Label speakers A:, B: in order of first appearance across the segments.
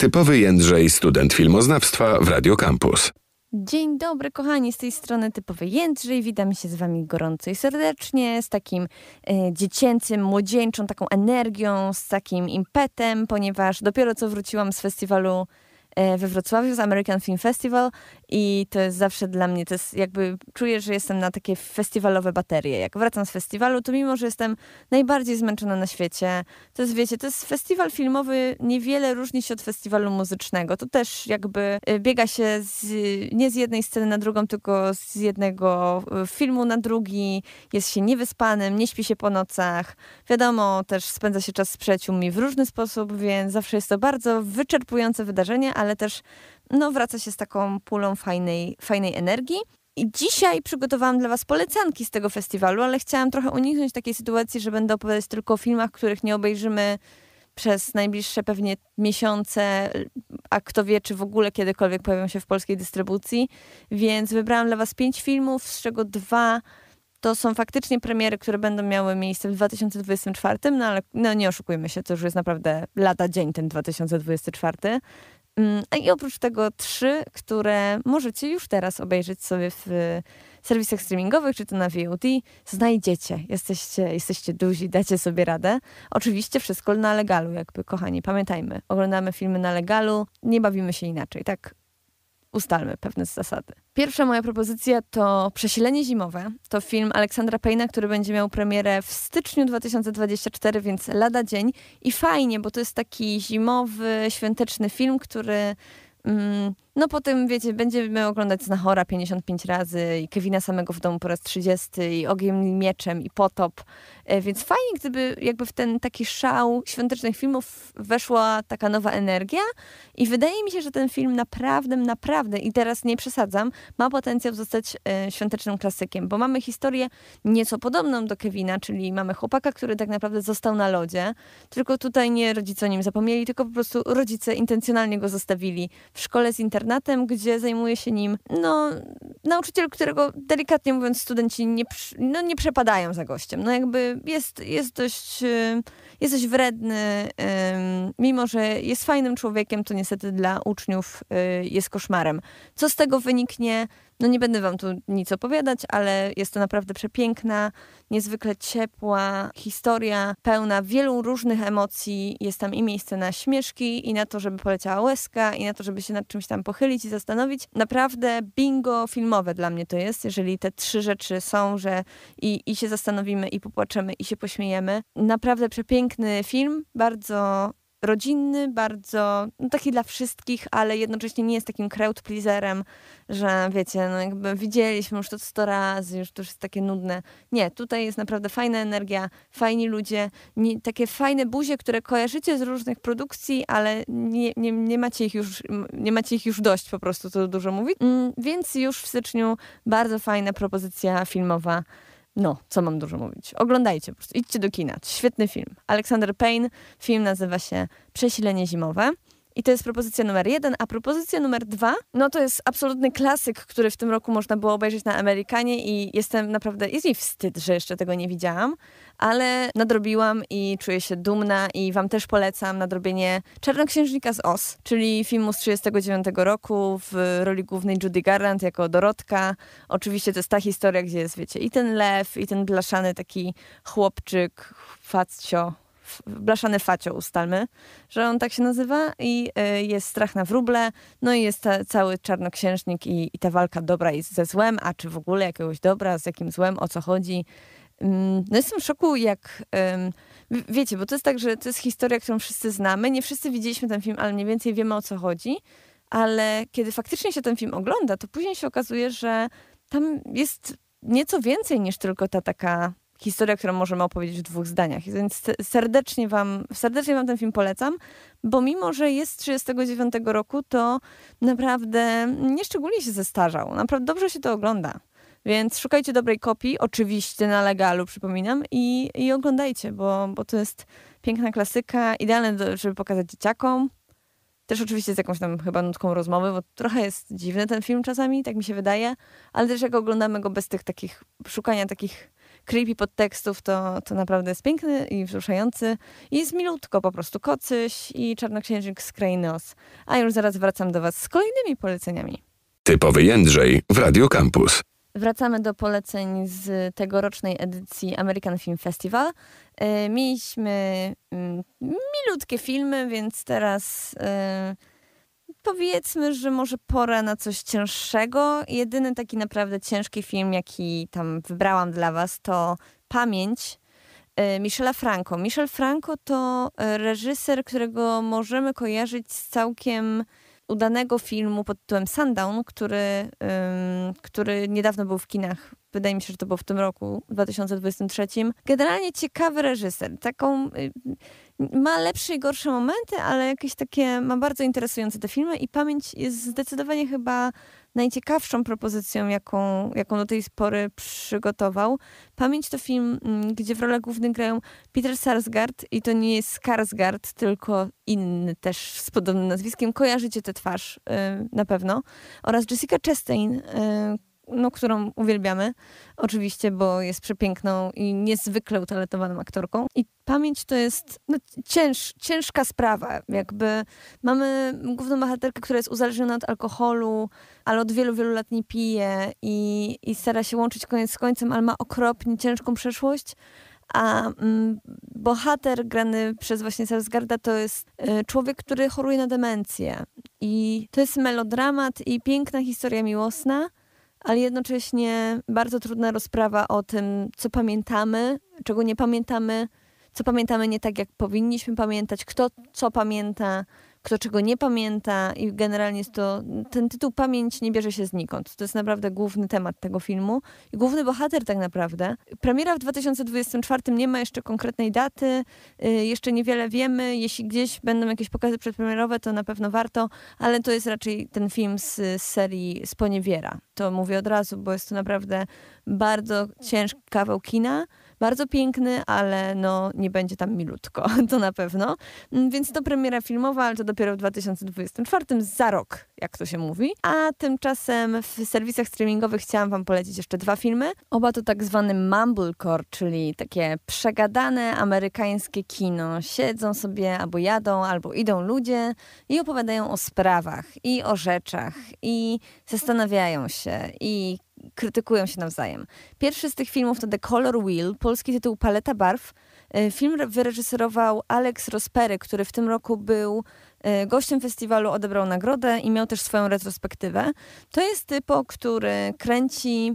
A: Typowy Jędrzej, student filmoznawstwa w Radio Campus. Dzień dobry, kochani, z tej strony typowy Jędrzej. Witam się z Wami gorąco i serdecznie, z takim e, dziecięcym, młodzieńczą taką energią, z takim impetem, ponieważ dopiero co wróciłam z festiwalu e, we Wrocławiu, z American Film Festival i to jest zawsze dla mnie, to jest jakby, czuję, że jestem na takie festiwalowe baterie. Jak wracam z festiwalu, to mimo, że jestem najbardziej zmęczona na świecie, to jest, wiecie, to jest festiwal filmowy, niewiele różni się od festiwalu muzycznego. To też jakby y, biega się z, nie z jednej sceny na drugą, tylko z jednego y, filmu na drugi, jest się niewyspanym, nie śpi się po nocach. Wiadomo, też spędza się czas z przyjaciółmi w różny sposób, więc zawsze jest to bardzo wyczerpujące wydarzenie, ale też no wraca się z taką pulą fajnej, fajnej energii. I dzisiaj przygotowałam dla Was polecanki z tego festiwalu, ale chciałam trochę uniknąć takiej sytuacji, że będę opowiadać tylko o filmach, których nie obejrzymy przez najbliższe pewnie miesiące, a kto wie, czy w ogóle kiedykolwiek pojawią się w polskiej dystrybucji. Więc wybrałam dla Was pięć filmów, z czego dwa to są faktycznie premiery, które będą miały miejsce w 2024, no ale no nie oszukujmy się, to już jest naprawdę lada dzień ten 2024. Mm, I oprócz tego trzy, które możecie już teraz obejrzeć sobie w e, serwisach streamingowych, czy to na VOD, znajdziecie. Jesteście, jesteście duzi, dacie sobie radę. Oczywiście wszystko na legalu, jakby, kochani. Pamiętajmy, oglądamy filmy na legalu, nie bawimy się inaczej, tak? ustalmy pewne zasady. Pierwsza moja propozycja to Przesilenie zimowe. To film Aleksandra Payna, który będzie miał premierę w styczniu 2024, więc lada dzień. I fajnie, bo to jest taki zimowy, świąteczny film, który... Mm, no potem, wiecie, będziemy oglądać Znachora 55 razy i Kevina samego w domu po raz 30 i Ogiem i Mieczem i Potop. E, więc fajnie, gdyby jakby w ten taki szał świątecznych filmów weszła taka nowa energia i wydaje mi się, że ten film naprawdę, naprawdę, i teraz nie przesadzam, ma potencjał zostać e, świątecznym klasykiem, bo mamy historię nieco podobną do Kevina, czyli mamy chłopaka, który tak naprawdę został na lodzie, tylko tutaj nie rodzice o nim zapomnieli, tylko po prostu rodzice intencjonalnie go zostawili w szkole z internetu internatem, gdzie zajmuje się nim no, nauczyciel, którego delikatnie mówiąc studenci nie, no, nie przepadają za gościem. No jakby jest, jest dość, y, jest dość wredny, y, mimo że jest fajnym człowiekiem, to niestety dla uczniów y, jest koszmarem. Co z tego wyniknie? No nie będę wam tu nic opowiadać, ale jest to naprawdę przepiękna, niezwykle ciepła historia, pełna wielu różnych emocji. Jest tam i miejsce na śmieszki, i na to, żeby poleciała łezka, i na to, żeby się nad czymś tam pochylić i zastanowić. Naprawdę bingo filmowe dla mnie to jest, jeżeli te trzy rzeczy są, że i, i się zastanowimy, i popłaczemy, i się pośmiejemy. Naprawdę przepiękny film, bardzo rodzinny, bardzo no, taki dla wszystkich, ale jednocześnie nie jest takim crowd pleaserem, że wiecie, no jakby widzieliśmy już to 100 razy, już to już jest takie nudne. Nie, tutaj jest naprawdę fajna energia, fajni ludzie, nie, takie fajne buzie, które kojarzycie z różnych produkcji, ale nie, nie, nie, macie ich już, nie macie ich już dość po prostu, to dużo mówi. Mm, więc już w styczniu bardzo fajna propozycja filmowa no, co mam dużo mówić. Oglądajcie po prostu, idźcie do kina. Świetny film. Alexander Payne, film nazywa się Przesilenie zimowe. I to jest propozycja numer jeden. A propozycja numer dwa, no to jest absolutny klasyk, który w tym roku można było obejrzeć na Amerykanie i jestem naprawdę, jest mi wstyd, że jeszcze tego nie widziałam, ale nadrobiłam i czuję się dumna i wam też polecam nadrobienie Czarnoksiężnika z Oz, czyli filmu z 1939 roku w roli głównej Judy Garland jako Dorotka. Oczywiście to jest ta historia, gdzie jest, wiecie, i ten lew, i ten blaszany taki chłopczyk, faccio, blaszany facio ustalmy, że on tak się nazywa i e, jest strach na wróble, no i jest ta, cały czarnoksiężnik i, i ta walka dobra i ze złem, a czy w ogóle jakiegoś dobra, z jakim złem, o co chodzi. Mm, no jestem w szoku, jak wiecie, bo to jest tak, że to jest historia, którą wszyscy znamy. Nie wszyscy widzieliśmy ten film, ale mniej więcej wiemy o co chodzi. Ale kiedy faktycznie się ten film ogląda, to później się okazuje, że tam jest nieco więcej niż tylko ta taka historia, którą możemy opowiedzieć w dwóch zdaniach. Więc serdecznie wam, serdecznie wam ten film polecam, bo mimo, że jest z 39 roku, to naprawdę nieszczególnie się zestarzał. Naprawdę dobrze się to ogląda. Więc szukajcie dobrej kopii, oczywiście na legalu, przypominam, i, i oglądajcie, bo, bo to jest piękna klasyka, idealne, do, żeby pokazać dzieciakom. Też oczywiście z jakąś tam chyba nutką rozmowy, bo trochę jest dziwny ten film czasami, tak mi się wydaje, ale też jak oglądamy go bez tych takich, szukania takich creepy podtekstów, to, to naprawdę jest piękny i wzruszający. I jest milutko, po prostu kocyś i czarnoksiężnik z Krainos. A już zaraz wracam do Was z kolejnymi poleceniami. Typowy Jędrzej w Radio Campus. Wracamy do poleceń z tegorocznej edycji American Film Festival. E, mieliśmy mm, milutkie filmy, więc teraz e, powiedzmy, że może pora na coś cięższego. Jedyny taki naprawdę ciężki film, jaki tam wybrałam dla Was, to Pamięć. Y, Michela Franco. Michel Franco to y, reżyser, którego możemy kojarzyć z całkiem udanego filmu pod tytułem Sundown, który, um, który niedawno był w kinach. Wydaje mi się, że to było w tym roku, 2023. Generalnie ciekawy reżyser. Taką y, ma lepsze i gorsze momenty, ale jakieś takie, ma bardzo interesujące te filmy i pamięć jest zdecydowanie chyba najciekawszą propozycją, jaką, jaką do tej pory przygotował. Pamięć to film, mm, gdzie w rolach głównych grają Peter Sarsgaard i to nie jest Sarsgaard, tylko inny też z podobnym nazwiskiem. Kojarzycie tę twarz y, na pewno. Oraz Jessica Chastain, y, no, którą uwielbiamy, oczywiście, bo jest przepiękną i niezwykle utalentowaną aktorką. I pamięć to jest no, cięż, ciężka sprawa. Jakby mamy główną bohaterkę, która jest uzależniona od alkoholu, ale od wielu, wielu lat nie pije i, i stara się łączyć koniec z końcem, ale ma okropnie ciężką przeszłość. A mm, bohater grany przez właśnie Salzgarda to jest y, człowiek, który choruje na demencję. I to jest melodramat i piękna historia miłosna, ale jednocześnie bardzo trudna rozprawa o tym, co pamiętamy, czego nie pamiętamy, co pamiętamy nie tak, jak powinniśmy pamiętać, kto co pamięta, kto czego nie pamięta i generalnie jest to, ten tytuł Pamięć nie bierze się znikąd. To jest naprawdę główny temat tego filmu i główny bohater tak naprawdę. Premiera w 2024 nie ma jeszcze konkretnej daty, y, jeszcze niewiele wiemy. Jeśli gdzieś będą jakieś pokazy przedpremierowe, to na pewno warto, ale to jest raczej ten film z, z serii Sponiewiera. To mówię od razu, bo jest to naprawdę bardzo ciężki kawał kina bardzo piękny, ale no nie będzie tam milutko, to na pewno. Mm, więc to premiera filmowa, ale to dopiero w 2024, za rok, jak to się mówi. A tymczasem w serwisach streamingowych chciałam wam polecić jeszcze dwa filmy. Oba to tak zwany mumblecore, czyli takie przegadane amerykańskie kino. Siedzą sobie albo jadą, albo idą ludzie i opowiadają o sprawach i o rzeczach i zastanawiają się i krytykują się nawzajem. Pierwszy z tych filmów to The Color Wheel, polski tytuł Paleta Barw. E, film wyreżyserował Alex Rospery, który w tym roku był e, gościem festiwalu, odebrał nagrodę i miał też swoją retrospektywę. To jest typo, który kręci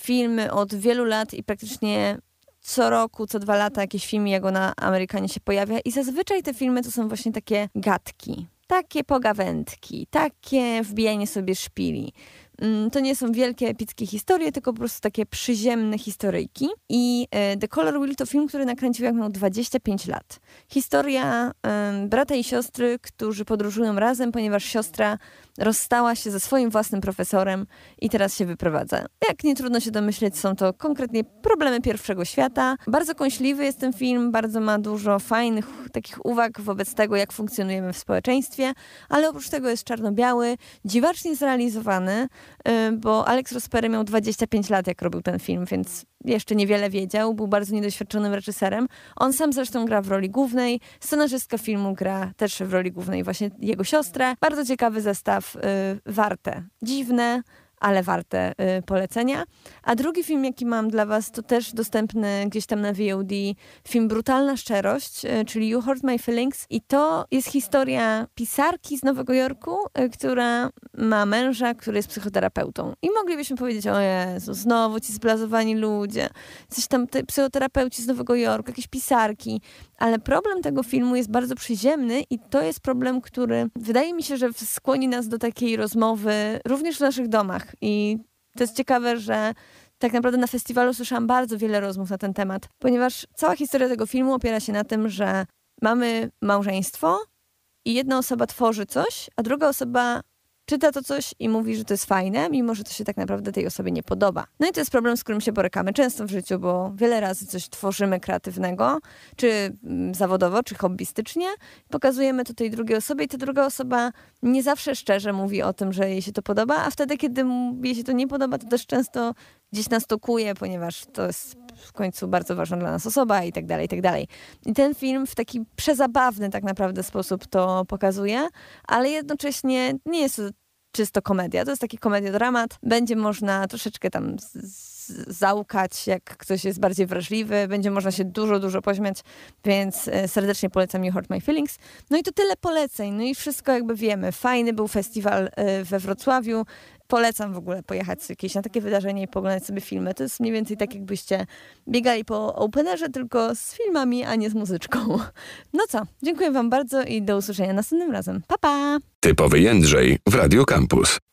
A: filmy od wielu lat i praktycznie co roku, co dwa lata jakiś film jego na Amerykanie się pojawia i zazwyczaj te filmy to są właśnie takie gadki, takie pogawędki, takie wbijanie sobie szpili. Mm, to nie są wielkie, epickie historie, tylko po prostu takie przyziemne historyjki. I e, The Color Wheel to film, który nakręcił jak miał 25 lat. Historia brata i siostry, którzy podróżują razem, ponieważ siostra rozstała się ze swoim własnym profesorem i teraz się wyprowadza. Jak nie trudno się domyśleć, są to konkretnie problemy pierwszego świata. Bardzo kąśliwy jest ten film, bardzo ma dużo fajnych takich uwag wobec tego, jak funkcjonujemy w społeczeństwie, ale oprócz tego jest czarno-biały, dziwacznie zrealizowany, Y, bo Alex Rospery miał 25 lat, jak robił ten film, więc jeszcze niewiele wiedział, był bardzo niedoświadczonym reżyserem. On sam zresztą gra w roli głównej, scenarzystka filmu gra też w roli głównej właśnie jego siostra. Bardzo ciekawy zestaw, y, warte. Dziwne, ale warte y, polecenia. A drugi film, jaki mam dla Was, to też dostępny gdzieś tam na VOD, film Brutalna Szczerość, y, czyli You Hurt My Feelings. I to jest historia pisarki z Nowego Jorku, y, która ma męża, który jest psychoterapeutą. I moglibyśmy powiedzieć, o Jezu, znowu ci zblazowani ludzie, coś tam, te psychoterapeuci z Nowego Jorku, jakieś pisarki. Ale problem tego filmu jest bardzo przyziemny i to jest problem, który wydaje mi się, że skłoni nas do takiej rozmowy również w naszych domach i to jest ciekawe, że tak naprawdę na festiwalu słyszałam bardzo wiele rozmów na ten temat, ponieważ cała historia tego filmu opiera się na tym, że mamy małżeństwo i jedna osoba tworzy coś, a druga osoba czyta to coś i mówi, że to jest fajne, mimo że to się tak naprawdę tej osobie nie podoba. No i to jest problem, z którym się borykamy często w życiu, bo wiele razy coś tworzymy kreatywnego, czy mm, zawodowo, czy hobbystycznie, pokazujemy to tej drugiej osobie i ta druga osoba nie zawsze szczerze mówi o tym, że jej się to podoba, a wtedy, kiedy jej się to nie podoba, to też często gdzieś nas tokuje, ponieważ to jest w końcu bardzo ważna dla nas osoba i tak dalej, i tak dalej. I ten film w taki przezabawny tak naprawdę sposób to pokazuje, ale jednocześnie nie jest czysto komedia. To jest taki komedia-dramat. Będzie można troszeczkę tam z, z załkać, jak ktoś jest bardziej wrażliwy, będzie można się dużo, dużo pośmiać, więc e, serdecznie polecam You Hurt My Feelings. No i to tyle poleceń, no i wszystko jakby wiemy. Fajny był festiwal e, we Wrocławiu, polecam w ogóle pojechać jakieś na takie wydarzenie i poglądać sobie filmy. To jest mniej więcej tak, jakbyście biegali po openerze, tylko z filmami, a nie z muzyczką. No co, dziękuję Wam bardzo i do usłyszenia następnym razem. Pa, pa! Typowy Jędrzej w Radio Campus.